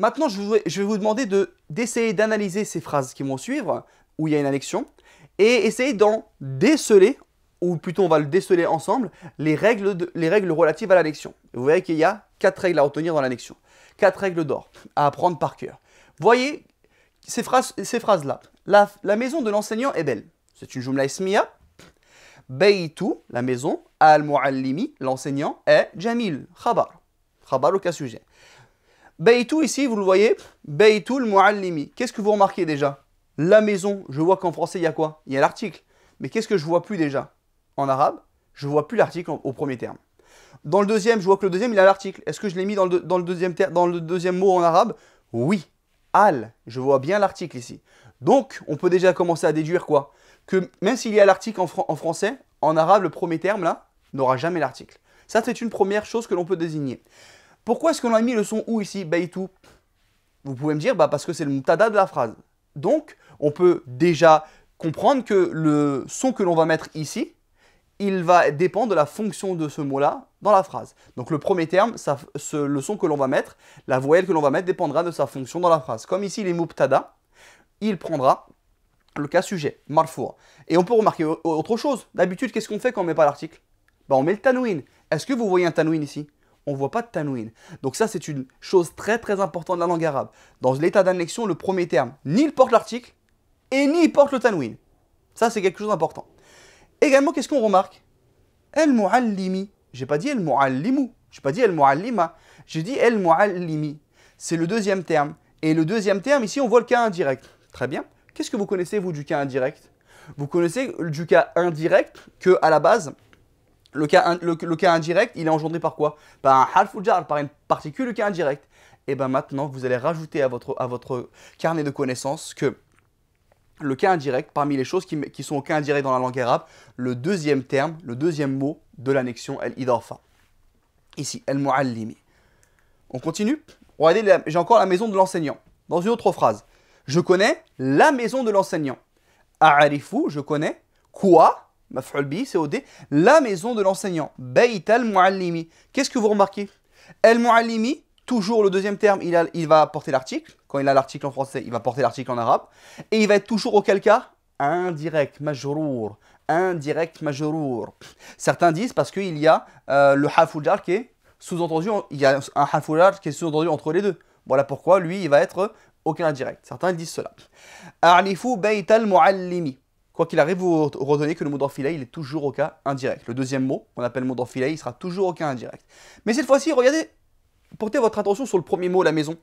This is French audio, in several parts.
Maintenant, je, vais vous demander d'essayer d'analyser ces phrases qui vont suivre, où il y a une annexion, et essayer d'en déceler, ou plutôt on va le déceler ensemble, les règles, les règles relatives à l'annexion. Vous verrez qu'il y a quatre règles à retenir dans l'annexion, quatre règles d'or à apprendre par cœur. Voyez ces phrases-là. Ces phrases la, la maison de l'enseignant est belle. C'est une jumla ismiya. Beitu, la maison, al-muallimi, l'enseignant, est Jamil, khabar. Khabar au cas sujet. Beitou ici, vous le voyez, Beitou al-Muallimi. Qu'est-ce que vous remarquez déjà La maison, je vois qu'en français il y a quoi Il y a l'article. Mais qu'est-ce que je vois plus déjà En arabe, je vois plus l'article au premier terme. Dans le deuxième, je vois que le deuxième, il a l'article. Est-ce que je l'ai mis dans le, deuxième dans le deuxième mot en arabe Oui, al, je vois bien l'article ici. Donc, on peut déjà commencer à déduire quoi Que même s'il y a l'article en, en français, en arabe, le premier terme, là, n'aura jamais l'article. Ça, c'est une première chose que l'on peut désigner. Pourquoi est-ce qu'on a mis le son ou ici, Beitou Vous pouvez me dire, bah parce que c'est le m'tada de la phrase. Donc, on peut déjà comprendre que le son que l'on va mettre ici, il va dépendre de la fonction de ce mot-là dans la phrase. Donc le premier terme, le son que l'on va mettre, la voyelle que l'on va mettre dépendra de sa fonction dans la phrase. Comme ici, les mubtada, il prendra le cas sujet, marfour. Et on peut remarquer autre chose. D'habitude, qu'est-ce qu'on fait quand on ne met pas l'article bah, On met le tanouin. Est-ce que vous voyez un tanouin ici on ne voit pas de tanouin. Donc ça, c'est une chose très très importante de la langue arabe. Dans l'état d'annexion, le premier terme, ni il porte l'article, et ni il porte le tanouin. Ça, c'est quelque chose d'important. Également, qu'est-ce qu'on remarque El muallimi. J'ai pas dit el muallimu. J'ai pas dit el muallima. J'ai dit el muallimi. C'est le deuxième terme. Et le deuxième terme, ici, on voit le cas indirect. Très bien. Qu'est-ce que vous connaissez, vous, du cas indirect Vous connaissez du cas indirect que, à la base, le cas, indirect, il est engendré par quoi Par un half par une particule, cas indirect. Et bien maintenant, vous allez rajouter à votre, à votre carnet de connaissances que le cas indirect, parmi les choses qui, sont au cas indirect dans la langue arabe, le deuxième terme, le deuxième mot de l'annexion, el-idafa. Ici, el-muallimi. On continue Regardez, j'ai encore la maison de l'enseignant. Dans une autre phrase, je connais la maison de l'enseignant. A'arifu, je connais quoi maf'ul bi, la maison de l'enseignant, Bayt al-Muallimi. Qu'est-ce que vous remarquez Al-Muallimi, toujours le deuxième terme, il, va porter l'article. Quand il a l'article en français, il va porter l'article en arabe. Et il va être toujours auquel cas Indirect, majrour. Indirect, majrour. Certains disent parce qu'il y a euh, le hafoujar qui est sous-entendu, il y a un hafoujar qui est sous-entendu entre les deux. Voilà pourquoi lui, il va être aucun indirect. Certains disent cela. Arlifu bayt al-muallimi. Quoi qu'il arrive, vous retenez que le mot d'enfilé, il est toujours au cas indirect. Le deuxième mot, qu'on appelle mot d'enfilé, il sera toujours au cas indirect. Mais cette fois-ci, regardez, portez votre attention sur le premier mot, la maison.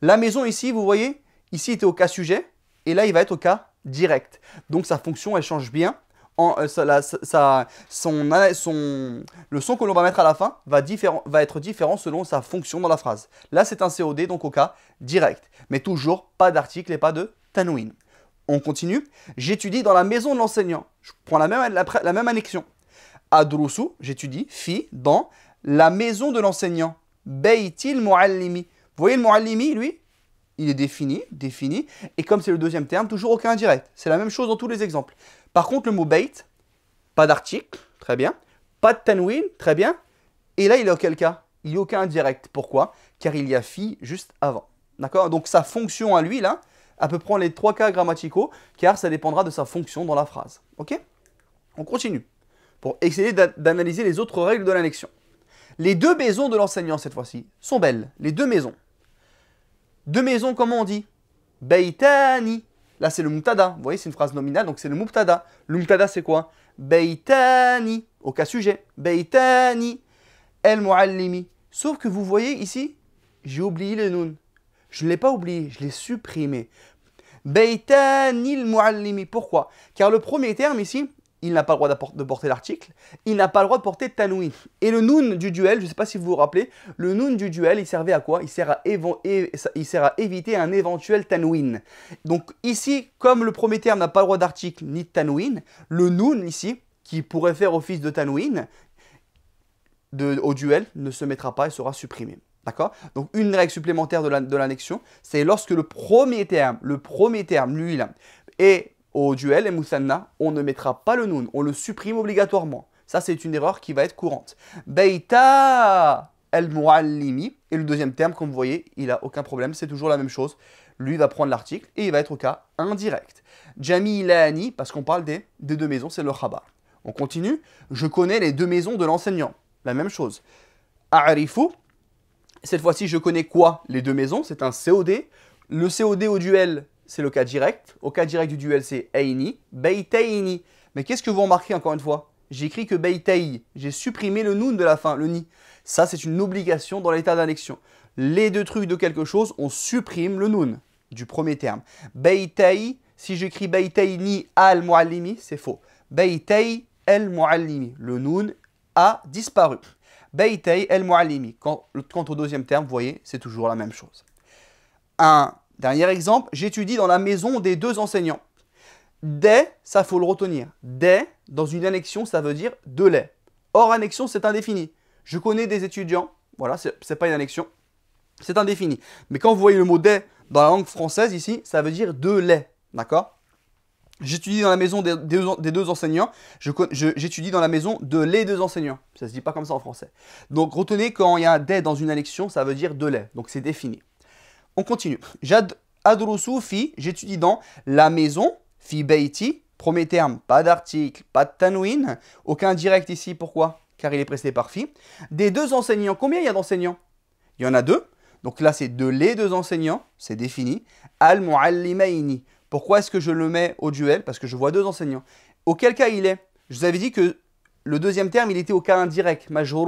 La maison ici, vous voyez, ici il était au cas sujet, et là il va être au cas direct. Donc sa fonction, elle change bien. En, ça, euh, son, le son que l'on va mettre à la fin va, va, être différent selon sa fonction dans la phrase. Là, c'est un COD, donc au cas direct. Mais toujours pas d'article et pas de tanouine. On continue. J'étudie dans la maison de l'enseignant. Je prends la même, la, même annexion. Adrusu, j'étudie, fi, dans la maison de l'enseignant. Beitil muallimi. Vous voyez le muallimi, lui Il est défini, défini. Et comme c'est le deuxième terme, toujours aucun indirect. C'est la même chose dans tous les exemples. Par contre, le mot beit, pas d'article, très bien. Pas de tanwin, très bien. Et là, il est auquel cas Il n'y a aucun indirect. Pourquoi Car il y a fi juste avant. D'accord Donc sa fonction à lui, là, à peu près les trois cas grammaticaux, car ça dépendra de sa fonction dans la phrase. Ok On continue, pour essayer d'analyser les autres règles de l'annexion. Les deux maisons de l'enseignant, cette fois-ci, sont belles. Les deux maisons. Deux maisons, comment on dit Beitani. Là, c'est le mubtada. Vous voyez, c'est une phrase nominale, donc c'est le mubtada. Le mubtada, c'est quoi Beitani. Au cas sujet. Beitani. El muallimi. Sauf que vous voyez ici, j'ai oublié le nun. Je ne l'ai pas oublié, je l'ai supprimé. il muallimi. Pourquoi Car le premier terme ici, il n'a pas le droit de porter l'article, il n'a pas le droit de porter tanouin. Et le noun du duel, je ne sais pas si vous vous rappelez, le noun du duel, il servait à quoi il sert à, éviter un éventuel tanouin. Donc ici, comme le premier terme n'a pas le droit d'article ni de le noun ici, qui pourrait faire office de tanouin, au duel, ne se mettra pas et sera supprimé. D'accord Donc une règle supplémentaire de l'annexion, c'est lorsque le premier terme, le premier terme, lui, là, est au duel, et Moussanna, on ne mettra pas le noun, on le supprime obligatoirement. Ça, c'est une erreur qui va être courante. Beita el muallimi et le deuxième terme, comme vous voyez, il n'a aucun problème, c'est toujours la même chose. Lui va prendre l'article et il va être au cas indirect. Jamilani, parce qu'on parle des, des deux maisons, c'est le rabat. On continue. Je connais les deux maisons de l'enseignant. La même chose. A'rifu, cette fois-ci, je connais quoi Les deux maisons, c'est un COD. Le COD au duel, c'est le cas direct. Au cas direct du duel, c'est Aini, Beiteini. Mais qu'est-ce que vous remarquez encore une fois J'écris que Beitei. J'ai supprimé le noun de la fin, le ni. Ça, c'est une obligation dans l'état d'annexion. Les deux trucs de quelque chose, on supprime le noun du premier terme. Beitei, si j'écris Beitei ni al muallimi, c'est faux. Beitei AL muallimi. Le noun a disparu. Beitei el Mu'allimi. Quant au deuxième terme, vous voyez, c'est toujours la même chose. Un dernier exemple, j'étudie dans la maison des deux enseignants. Des, ça faut le retenir. Des, dans une annexion, ça veut dire de lait ». Or, « annexion, c'est indéfini. Je connais des étudiants, voilà, c'est pas une annexion, c'est indéfini. Mais quand vous voyez le mot des dans la langue française ici, ça veut dire de lait », d'accord J'étudie dans la maison des, deux enseignants. J'étudie dans la maison de les deux enseignants. Ça se dit pas comme ça en français. Donc retenez, quand il y a des dans une élection, ça veut dire de les. Donc c'est défini. On continue. Jad fi, j'étudie dans la maison, fi beiti. Premier terme, pas d'article, pas de tanouin. Aucun direct ici, pourquoi Car il est précédé par fi. Des deux enseignants, combien il y a d'enseignants Il y en a deux. Donc là, c'est de les deux enseignants, c'est défini. Al-mu'allimaini. Pourquoi est-ce que je le mets au duel Parce que je vois deux enseignants. Auquel cas il est Je vous avais dit que le deuxième terme, il était au cas indirect, major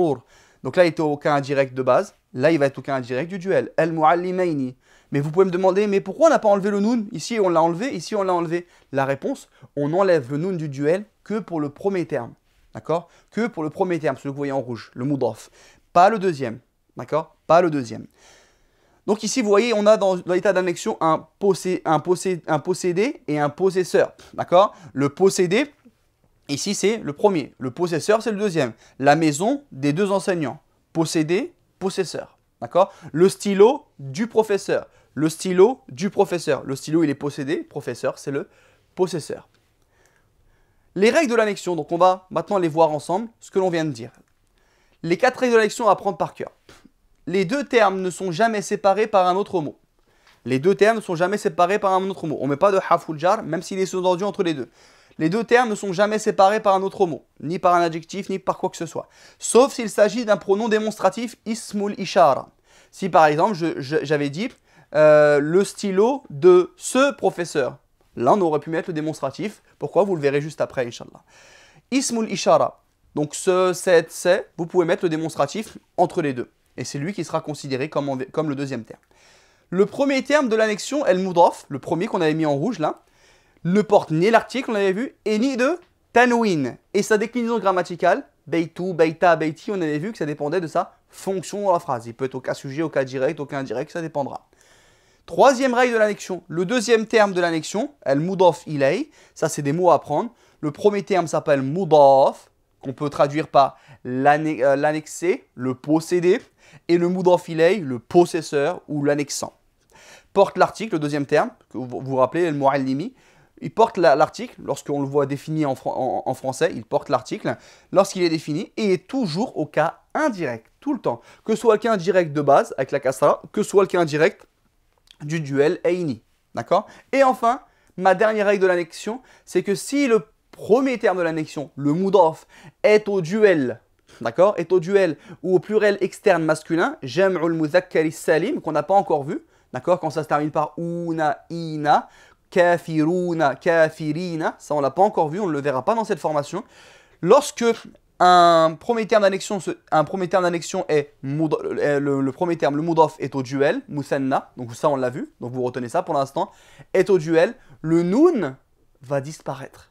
Donc là, il était au cas indirect de base. Là, il va être au cas indirect du duel. El muallimaini. Mais vous pouvez me demander, mais pourquoi on n'a pas enlevé le noun Ici, on l'a enlevé, ici, on l'a enlevé. La réponse, on enlève le noun du duel que pour le premier terme. D'accord Que pour le premier terme, celui que vous voyez en rouge, le off Pas le deuxième. D'accord Pas le deuxième. Donc ici, vous voyez, on a dans, l'état d'annexion un, possé, un, possé, un possédé et un possesseur. D'accord Le possédé, ici, c'est le premier. Le possesseur, c'est le deuxième. La maison des deux enseignants. Possédé, possesseur. D'accord Le stylo du professeur. Le stylo du professeur. Le stylo, il est possédé. Professeur, c'est le possesseur. Les règles de l'annexion, donc on va maintenant les voir ensemble, ce que l'on vient de dire. Les quatre règles de l'annexion à prendre par cœur les deux termes ne sont jamais séparés par un autre mot. Les deux termes ne sont jamais séparés par un autre mot. On ne met pas de haful même s'il est sous-entendu entre les deux. Les deux termes ne sont jamais séparés par un autre mot, ni par un adjectif, ni par quoi que ce soit. Sauf s'il s'agit d'un pronom démonstratif ismul ishara. Si par exemple, j'avais dit euh, le stylo de ce professeur, là on aurait pu mettre le démonstratif. Pourquoi Vous le verrez juste après, Inch'Allah. Ismul ishara. Donc ce, cette, c'est, vous pouvez mettre le démonstratif entre les deux et c'est lui qui sera considéré comme, comme, le deuxième terme. Le premier terme de l'annexion, El Moudrof, le premier qu'on avait mis en rouge là, ne porte ni l'article, on avait vu, et ni de Tanwin. Et sa déclinaison grammaticale, Beitou, Beita, Beiti, on avait vu que ça dépendait de sa fonction dans la phrase. Il peut être au cas sujet, au cas direct, au cas indirect, ça dépendra. Troisième règle de l'annexion, le deuxième terme de l'annexion, El Moudrof Ilay, ça c'est des mots à apprendre. Le premier terme s'appelle Moudrof, qu'on peut traduire par euh, l'annexé, le possédé, et le moudre filet, le possesseur ou l'annexant. Porte l'article, le deuxième terme, que vous vous rappelez, le limi. il porte l'article, lorsqu'on le voit défini en, français, il porte l'article, lorsqu'il est défini, et est toujours au cas indirect, tout le temps. Que ce soit le cas indirect de base, avec la castra, que ce soit le cas indirect du duel Eini. D'accord Et enfin, ma dernière règle de l'annexion, c'est que si le premier terme de l'annexion, le Moudrof, est au duel d'accord, est au duel ou au pluriel externe masculin, jam'ul muzakkari salim, qu'on n'a pas encore vu, d'accord, quand ça se termine par una, ina, kafiruna, kafirina, ça on l'a pas encore vu, on ne le verra pas dans cette formation. Lorsque un premier terme d'annexion un est le, premier terme le mudof est au duel musanna donc ça on l'a vu donc vous retenez ça pour l'instant est au duel le noun va disparaître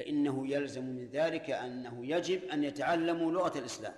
فإنه يلزم من ذلك أنه يجب أن يتعلموا لغة الإسلام